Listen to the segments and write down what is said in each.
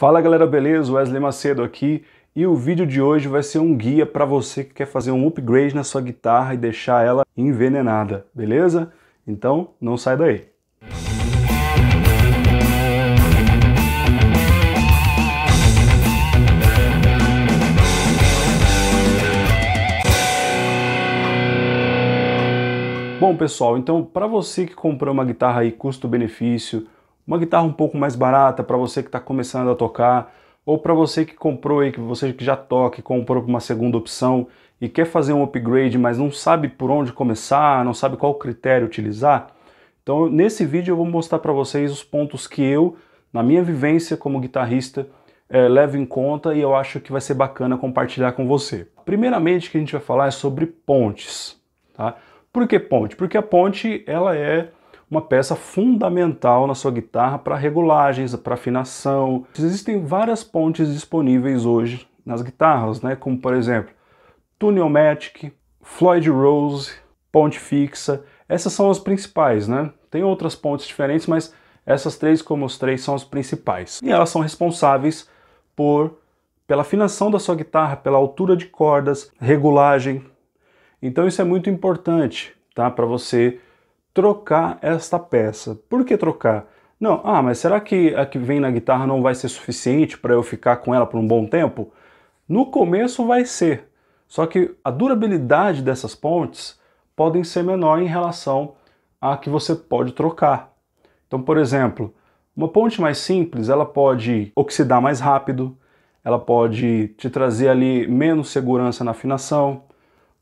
Fala galera, beleza? Wesley Macedo aqui e o vídeo de hoje vai ser um guia para você que quer fazer um upgrade na sua guitarra e deixar ela envenenada, beleza? Então não sai daí! Bom pessoal, então para você que comprou uma guitarra aí custo-benefício uma guitarra um pouco mais barata para você que está começando a tocar, ou para você que comprou e que você que já toca e comprou uma segunda opção e quer fazer um upgrade, mas não sabe por onde começar, não sabe qual critério utilizar. Então, nesse vídeo eu vou mostrar para vocês os pontos que eu, na minha vivência como guitarrista, é, levo em conta e eu acho que vai ser bacana compartilhar com você. Primeiramente, o que a gente vai falar é sobre pontes. Tá? Por que ponte? Porque a ponte ela é uma peça fundamental na sua guitarra para regulagens, para afinação. Existem várias pontes disponíveis hoje nas guitarras, né? como por exemplo Tuniomatic, Floyd Rose, ponte fixa. Essas são as principais, né? Tem outras pontes diferentes, mas essas três, como os três, são as principais. E elas são responsáveis por pela afinação da sua guitarra, pela altura de cordas, regulagem. Então isso é muito importante, tá? Para você trocar esta peça. Por que trocar? Não, ah, mas será que a que vem na guitarra não vai ser suficiente para eu ficar com ela por um bom tempo? No começo vai ser, só que a durabilidade dessas pontes podem ser menor em relação à que você pode trocar. Então, por exemplo, uma ponte mais simples, ela pode oxidar mais rápido, ela pode te trazer ali menos segurança na afinação,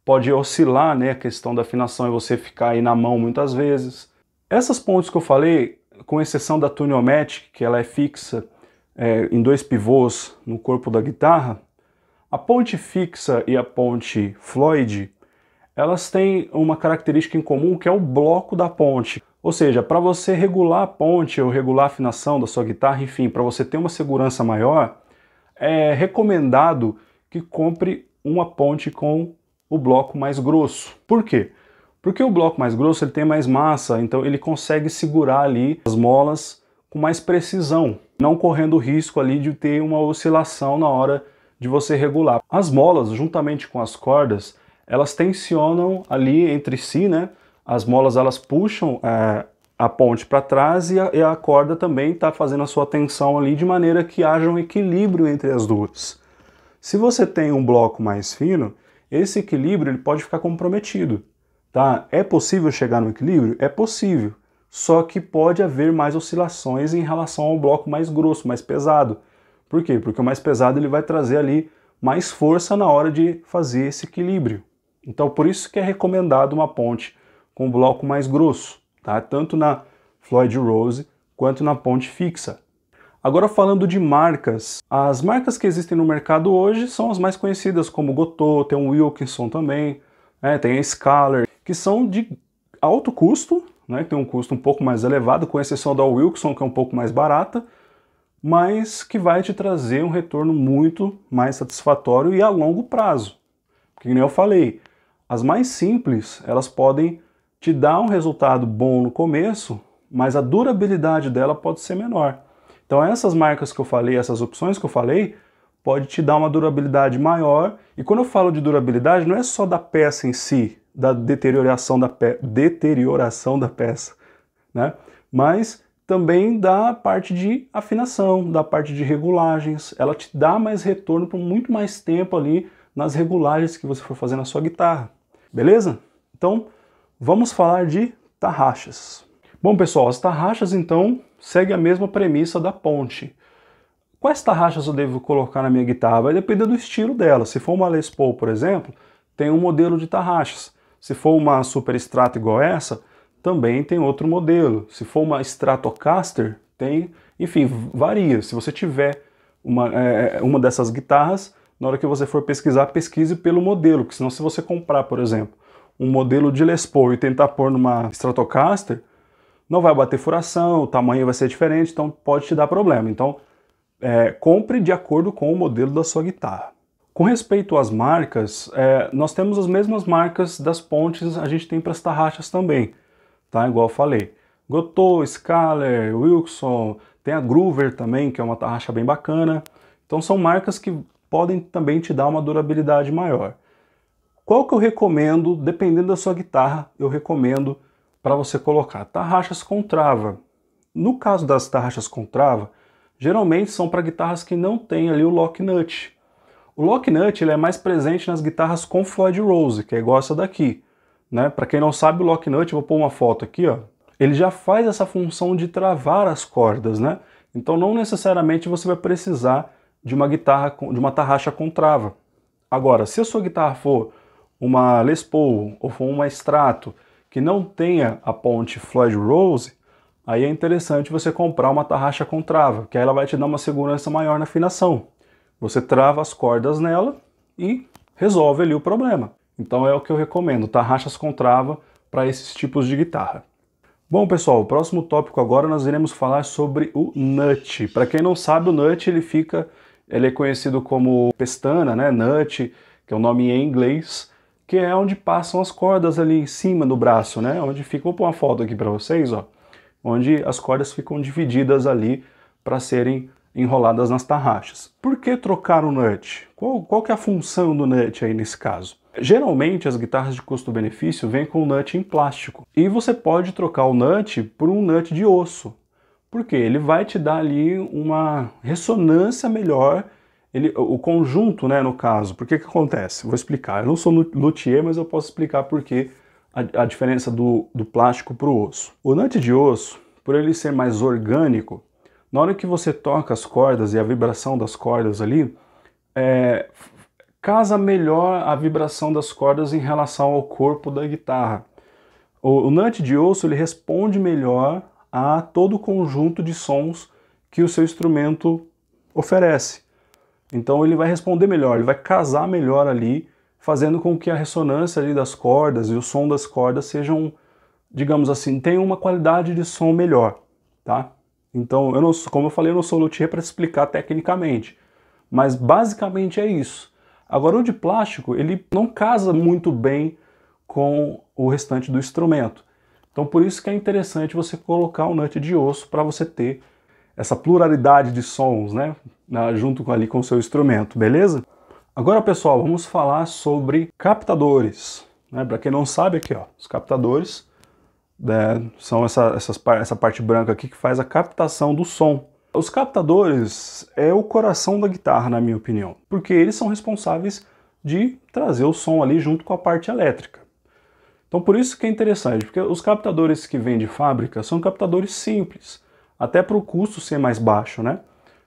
pode oscilar né, a questão da afinação e você ficar aí na mão muitas vezes. Essas pontes que eu falei, com exceção da tuneomatic, que ela é fixa é, em dois pivôs no corpo da guitarra, a ponte fixa e a ponte Floyd, elas têm uma característica em comum que é o bloco da ponte. Ou seja, para você regular a ponte ou regular a afinação da sua guitarra, enfim, para você ter uma segurança maior, é recomendado que compre uma ponte com o bloco mais grosso. Por quê? Porque o bloco mais grosso ele tem mais massa, então ele consegue segurar ali as molas com mais precisão, não correndo o risco ali de ter uma oscilação na hora de você regular. As molas, juntamente com as cordas, elas tensionam ali entre si, né? As molas elas puxam é, a ponte para trás e a, e a, corda também está fazendo a sua tensão ali de maneira que haja um equilíbrio entre as duas. Se você tem um bloco mais fino, esse equilíbrio ele pode ficar comprometido. Tá? É possível chegar no equilíbrio? É possível. Só que pode haver mais oscilações em relação ao bloco mais grosso, mais pesado. Por quê? Porque o mais pesado ele vai trazer ali mais força na hora de fazer esse equilíbrio. Então, por isso que é recomendado uma ponte com bloco mais grosso, tá? tanto na Floyd Rose quanto na ponte fixa. Agora falando de marcas, as marcas que existem no mercado hoje são as mais conhecidas, como Gotô, tem o Wilkinson também, né, tem a Scaler, que são de alto custo, né, tem um custo um pouco mais elevado, com exceção da Wilkinson, que é um pouco mais barata, mas que vai te trazer um retorno muito mais satisfatório e a longo prazo. Porque nem eu falei, as mais simples, elas podem te dar um resultado bom no começo, mas a durabilidade dela pode ser menor. Então essas marcas que eu falei, essas opções que eu falei, pode te dar uma durabilidade maior. E quando eu falo de durabilidade, não é só da peça em si, da deterioração da, pe... deterioração da peça, né? Mas também da parte de afinação, da parte de regulagens. Ela te dá mais retorno por muito mais tempo ali nas regulagens que você for fazer na sua guitarra. Beleza? Então, vamos falar de tarraxas. Bom, pessoal, as tarraxas então segue a mesma premissa da ponte. Quais tarraxas eu devo colocar na minha guitarra? Vai depender do estilo dela. Se for uma Les Paul, por exemplo, tem um modelo de tarraxas. Se for uma Super Strato igual essa, também tem outro modelo. Se for uma Stratocaster, tem... Enfim, varia. Se você tiver uma, é, é uma dessas guitarras, na hora que você for pesquisar, pesquise pelo modelo, porque senão se você comprar, por exemplo, um modelo de Les Paul e tentar pôr numa Stratocaster, não vai bater furação, o tamanho vai ser diferente, então pode te dar problema. Então, é, compre de acordo com o modelo da sua guitarra. Com respeito às marcas, é, nós temos as mesmas marcas das pontes, a gente tem para as tarraxas também, tá? Igual eu falei. Gotô, Scaler, Wilson, tem a Groover também, que é uma tarraxa bem bacana. Então são marcas que podem também te dar uma durabilidade maior. Qual que eu recomendo, dependendo da sua guitarra, eu recomendo para você colocar tarraxas com trava. No caso das tarraxas com trava, geralmente são para guitarras que não tem ali o lock nut. O lock nut ele é mais presente nas guitarras com Floyd Rose, que é igual essa daqui. Né? Para quem não sabe, o lock nut, vou pôr uma foto aqui, ó. ele já faz essa função de travar as cordas. Né? Então não necessariamente você vai precisar de uma guitarra com, de uma tarraxa com trava. Agora, se a sua guitarra for uma Les Paul ou for uma Strato, que não tenha a ponte Floyd Rose, aí é interessante você comprar uma tarraxa com trava, que aí ela vai te dar uma segurança maior na afinação. Você trava as cordas nela e resolve ali o problema. Então é o que eu recomendo, tarraxas com trava para esses tipos de guitarra. Bom pessoal, o próximo tópico agora nós iremos falar sobre o nut. Para quem não sabe, o nut ele fica, ele é conhecido como pestana, né? Nut, que é o um nome em inglês, que é onde passam as cordas ali em cima do braço, né? Onde fica, vou pôr uma foto aqui para vocês, ó, onde as cordas ficam divididas ali para serem enroladas nas tarraxas. Por que trocar o nut? Qual, qual que é a função do nut aí nesse caso? Geralmente as guitarras de custo-benefício vêm com o nut em plástico e você pode trocar o nut por um nut de osso, porque ele vai te dar ali uma ressonância melhor ele, o conjunto, né, no caso, por que que acontece? Vou explicar. Eu não sou luthier, mas eu posso explicar por que a, a diferença do, do plástico para o osso. O nante de osso, por ele ser mais orgânico, na hora que você toca as cordas e a vibração das cordas ali, é, casa melhor a vibração das cordas em relação ao corpo da guitarra. O, o nante de osso ele responde melhor a todo o conjunto de sons que o seu instrumento oferece. Então ele vai responder melhor, ele vai casar melhor ali, fazendo com que a ressonância ali das cordas e o som das cordas sejam, digamos assim, tenham uma qualidade de som melhor, tá? Então, eu não, como eu falei, eu não sou luthier para explicar tecnicamente, mas basicamente é isso. Agora, o de plástico, ele não casa muito bem com o restante do instrumento. Então, por isso que é interessante você colocar o um nut de osso para você ter essa pluralidade de sons, né? Junto com, ali com o seu instrumento, beleza? Agora, pessoal, vamos falar sobre captadores. Né? Para quem não sabe, aqui, ó, os captadores né, são essa, essas, essa parte branca aqui que faz a captação do som. Os captadores é o coração da guitarra, na minha opinião, porque eles são responsáveis de trazer o som ali junto com a parte elétrica. Então por isso que é interessante, porque os captadores que vêm de fábrica são captadores simples até para o custo ser mais baixo, né?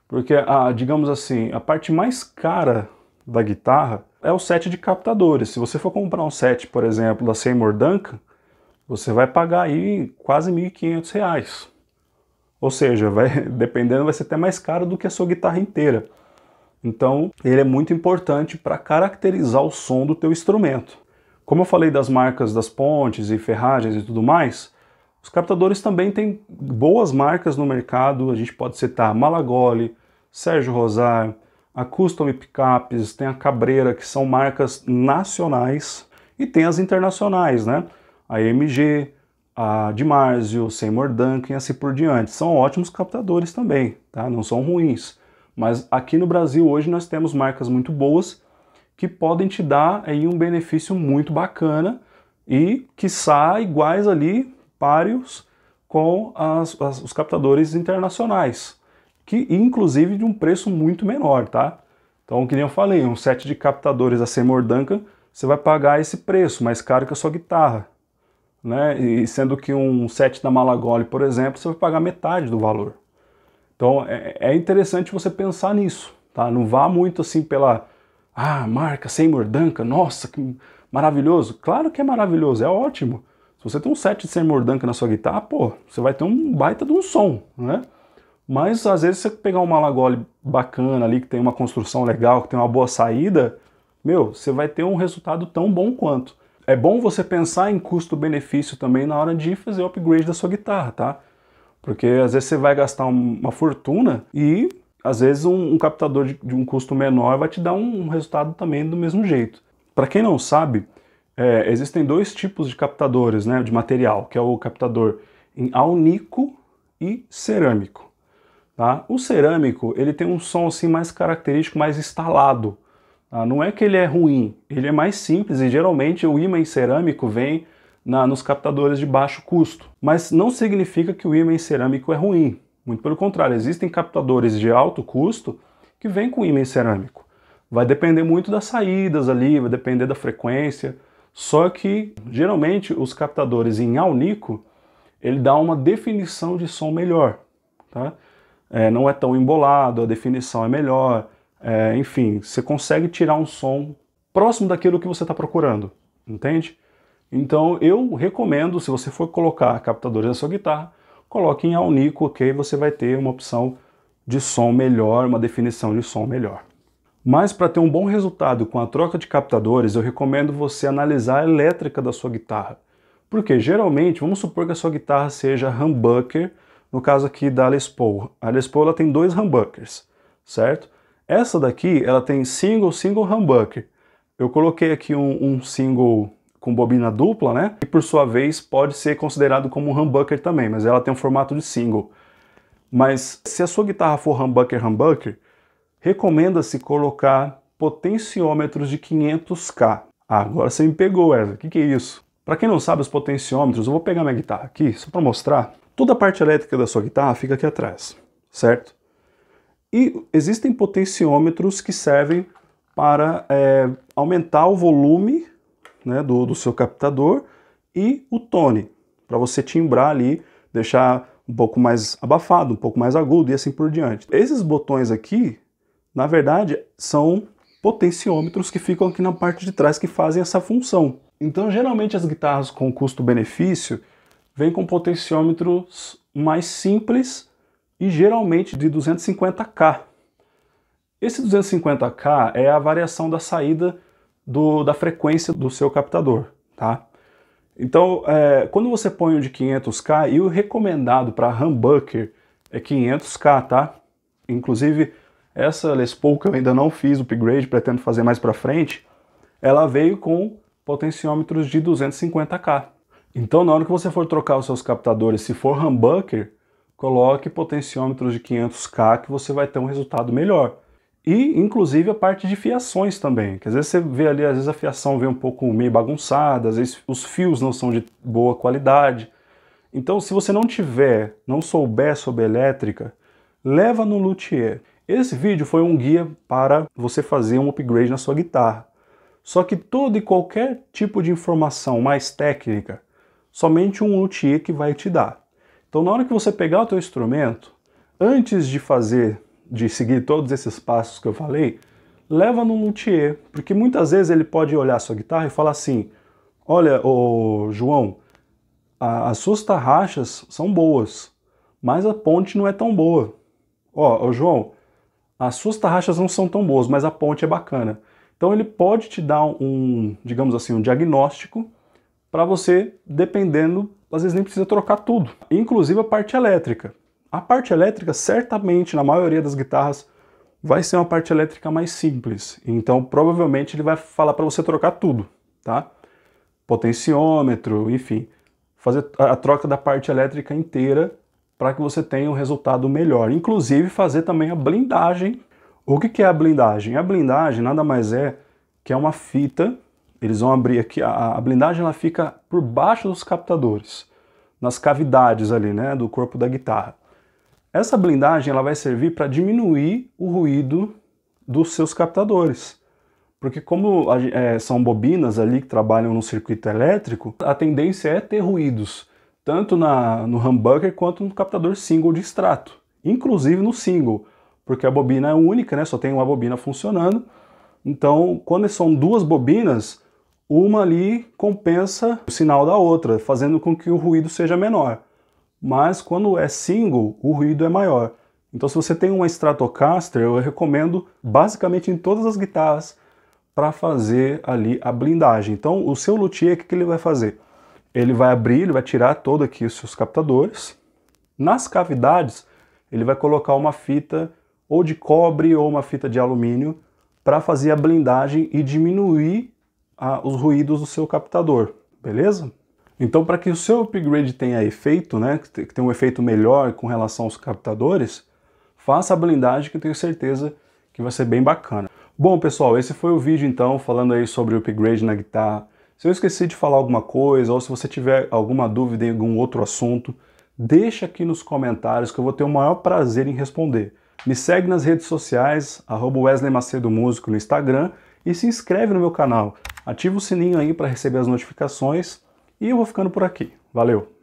Porque, a, digamos assim, a parte mais cara da guitarra é o set de captadores. Se você for comprar um set, por exemplo, da Seymour Duncan, você vai pagar aí quase R$ 1.500. Ou seja, vai, dependendo, vai ser até mais caro do que a sua guitarra inteira. Então, ele é muito importante para caracterizar o som do teu instrumento. Como eu falei das marcas das pontes e ferragens e tudo mais, os captadores também têm boas marcas no mercado, a gente pode citar Malagoli, Sérgio Rosar, a Custom Picapes, tem a Cabreira, que são marcas nacionais, e tem as internacionais, né? A MG, a Dimarzio, Seymour Duncan e assim por diante. São ótimos captadores também, tá? Não são ruins. Mas aqui no Brasil hoje nós temos marcas muito boas que podem te dar aí um benefício muito bacana e, que quiçá, iguais ali páreos com as, as, os captadores internacionais, que inclusive de um preço muito menor, tá? Então, que nem eu falei, um set de captadores da Seymour Duncan, você vai pagar esse preço, mais caro que a sua guitarra, né? E sendo que um set da Malagoli, por exemplo, você vai pagar metade do valor. Então, é, é interessante você pensar nisso, tá? Não vá muito assim pela, ah, marca Seymour Duncan, nossa, que maravilhoso. Claro que é maravilhoso, é ótimo. Se você tem um set de Sam na sua guitarra, pô, você vai ter um baita de um som, né? Mas às vezes você pegar um malagole bacana ali, que tem uma construção legal, que tem uma boa saída, meu, você vai ter um resultado tão bom quanto. É bom você pensar em custo-benefício também na hora de fazer o upgrade da sua guitarra, tá? Porque às vezes você vai gastar uma fortuna e às vezes um, um captador de, de, um custo menor vai te dar um, um resultado também do mesmo jeito. Para quem não sabe, é, existem dois tipos de captadores, né, de material, que é o captador em alnico e cerâmico. Tá? O cerâmico ele tem um som assim mais característico, mais instalado. Tá? Não é que ele é ruim, ele é mais simples e geralmente o ímã em cerâmico vem na, nos captadores de baixo custo. Mas não significa que o ímã em cerâmico é ruim. Muito pelo contrário, existem captadores de alto custo que vêm com ímã em cerâmico. Vai depender muito das saídas ali, vai depender da frequência. Só que geralmente os captadores em alnico ele dá uma definição de som melhor, tá? É, não é tão embolado, a definição é melhor, é, enfim, você consegue tirar um som próximo daquilo que você está procurando, entende? Então eu recomendo, se você for colocar captadores na sua guitarra, coloque em alnico, ok? Você vai ter uma opção de som melhor, uma definição de som melhor. Mas para ter um bom resultado com a troca de captadores, eu recomendo você analisar a elétrica da sua guitarra. Porque geralmente, vamos supor que a sua guitarra seja humbucker, no caso aqui da Les Paul. A Les Paul ela tem dois humbuckers, certo? Essa daqui ela tem single, single humbucker. Eu coloquei aqui um, um single com bobina dupla, né? E por sua vez pode ser considerado como um humbucker também, mas ela tem um formato de single. Mas se a sua guitarra for humbucker, humbucker, recomenda-se colocar potenciômetros de 500K. Ah, agora você me pegou, Eva. O que, que é isso? Para quem não sabe os potenciômetros, eu vou pegar minha guitarra aqui só para mostrar. Toda a parte elétrica da sua guitarra fica aqui atrás, certo? E existem potenciômetros que servem para é, aumentar o volume né, do, do seu captador e o tone, para você timbrar ali, deixar um pouco mais abafado, um pouco mais agudo e assim por diante. Esses botões aqui na verdade, são potenciômetros que ficam aqui na parte de trás que fazem essa função. Então, geralmente as guitarras com custo-benefício vêm com potenciômetros mais simples e geralmente de 250K. Esse 250K é a variação da saída do, da frequência do seu captador, tá? Então, é, quando você põe o de 500K, e o recomendado para humbucker é 500K, tá? Inclusive, essa Les Paul que eu ainda não fiz o upgrade, pretendo fazer mais para frente, ela veio com potenciômetros de 250K. Então, na hora que você for trocar os seus captadores, se for humbucker, coloque potenciômetros de 500K que você vai ter um resultado melhor. E, inclusive, a parte de fiações também, que às vezes você vê ali, às vezes a fiação vem um pouco meio bagunçada, às vezes os fios não são de boa qualidade. Então, se você não tiver, não souber sobre elétrica, leva no luthier. Esse vídeo foi um guia para você fazer um upgrade na sua guitarra. Só que todo e qualquer tipo de informação mais técnica, somente um luthier que vai te dar. Então na hora que você pegar o teu instrumento, antes de fazer, de seguir todos esses passos que eu falei, leva no luthier, porque muitas vezes ele pode olhar sua guitarra e falar assim, olha, ô João, a, as suas tarraxas são boas, mas a ponte não é tão boa. Ó, ô João, as suas tarraxas não são tão boas, mas a ponte é bacana. Então ele pode te dar um, digamos assim, um diagnóstico para você, dependendo, às vezes nem precisa trocar tudo, inclusive a parte elétrica. A parte elétrica, certamente, na maioria das guitarras, vai ser uma parte elétrica mais simples. Então, provavelmente, ele vai falar para você trocar tudo, tá? Potenciômetro, enfim, fazer a troca da parte elétrica inteira para que você tenha um resultado melhor. Inclusive fazer também a blindagem. O que, é a blindagem? A blindagem nada mais é que é uma fita. Eles vão abrir aqui, a, a blindagem ela fica por baixo dos captadores, nas cavidades ali, né, do corpo da guitarra. Essa blindagem ela vai servir para diminuir o ruído dos seus captadores. Porque como é, são bobinas ali que trabalham no circuito elétrico, a tendência é ter ruídos tanto na, no humbucker quanto no captador single de extrato, inclusive no single, porque a bobina é única, né? só tem uma bobina funcionando. Então, quando são duas bobinas, uma ali compensa o sinal da outra, fazendo com que o ruído seja menor. Mas quando é single, o ruído é maior. Então, se você tem uma Stratocaster, eu recomendo basicamente em todas as guitarras para fazer ali a blindagem. Então, o seu luthier, o que ele vai fazer? ele vai abrir, ele vai tirar todo aqui os seus captadores. Nas cavidades, ele vai colocar uma fita ou de cobre ou uma fita de alumínio para fazer a blindagem e diminuir a, os ruídos do seu captador, beleza? Então, para que o seu upgrade tenha efeito, né, que tenha um efeito melhor com relação aos captadores, faça a blindagem que eu tenho certeza que vai ser bem bacana. Bom, pessoal, esse foi o vídeo então falando aí sobre o upgrade na guitarra se eu esqueci de falar alguma coisa ou se você tiver alguma dúvida em algum outro assunto, deixa aqui nos comentários que eu vou ter o maior prazer em responder. Me segue nas redes sociais, arroba Wesley Macedo Músico no Instagram e se inscreve no meu canal. Ativa o sininho aí para receber as notificações e eu vou ficando por aqui. Valeu!